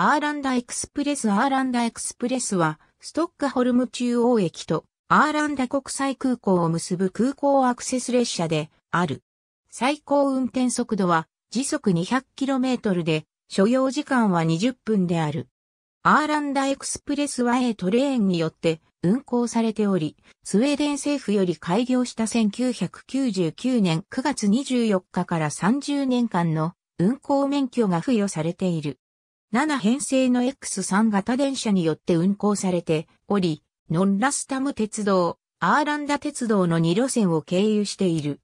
アーランダエクスプレスアーランダエクスプレスは、ストックホルム中央駅とアーランダ国際空港を結ぶ空港アクセス列車である。最高運転速度は時速 200km で、所要時間は20分である。アーランダエクスプレスは A トレーンによって運行されており、スウェーデン政府より開業した1999年9月24日から30年間の運行免許が付与されている。7編成の X3 型電車によって運行されており、ノンラスタム鉄道、アーランダ鉄道の2路線を経由している。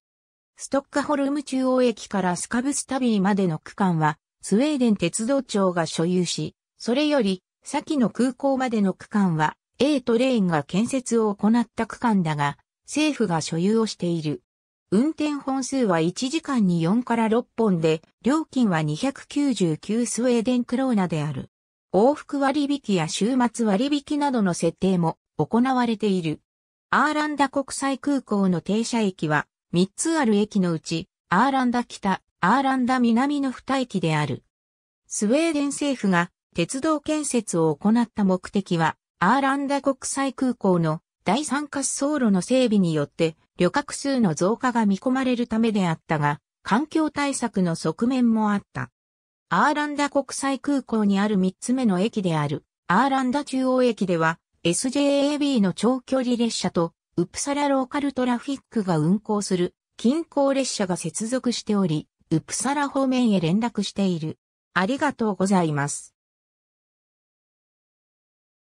ストッカホルム中央駅からスカブスタビーまでの区間は、スウェーデン鉄道庁が所有し、それより、先の空港までの区間は、A トレインが建設を行った区間だが、政府が所有をしている。運転本数は1時間に4から6本で、料金は299スウェーデンクローナである。往復割引や週末割引などの設定も行われている。アーランダ国際空港の停車駅は3つある駅のうち、アーランダ北、アーランダ南の2駅である。スウェーデン政府が鉄道建設を行った目的は、アーランダ国際空港の第三滑走路の整備によって旅客数の増加が見込まれるためであったが、環境対策の側面もあった。アーランダ国際空港にある3つ目の駅である、アーランダ中央駅では、SJAB の長距離列車と、ウプサラローカルトラフィックが運行する、近郊列車が接続しており、ウプサラ方面へ連絡している。ありがとうございます。